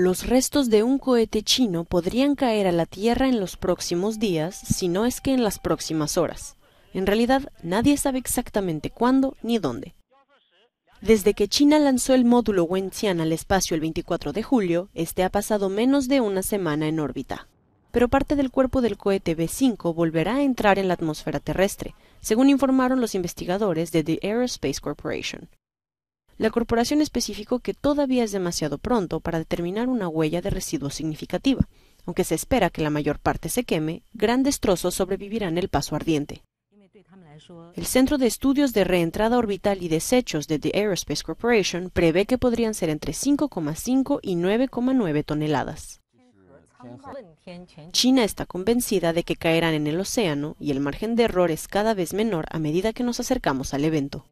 los restos de un cohete chino podrían caer a la Tierra en los próximos días, si no es que en las próximas horas. En realidad, nadie sabe exactamente cuándo ni dónde. Desde que China lanzó el módulo Wenxian al espacio el 24 de julio, este ha pasado menos de una semana en órbita. Pero parte del cuerpo del cohete B5 volverá a entrar en la atmósfera terrestre, según informaron los investigadores de The Aerospace Corporation la corporación especificó que todavía es demasiado pronto para determinar una huella de residuos significativa. Aunque se espera que la mayor parte se queme, grandes trozos sobrevivirán el paso ardiente. El Centro de Estudios de Reentrada Orbital y Desechos de The Aerospace Corporation prevé que podrían ser entre 5,5 y 9,9 toneladas. China está convencida de que caerán en el océano y el margen de error es cada vez menor a medida que nos acercamos al evento.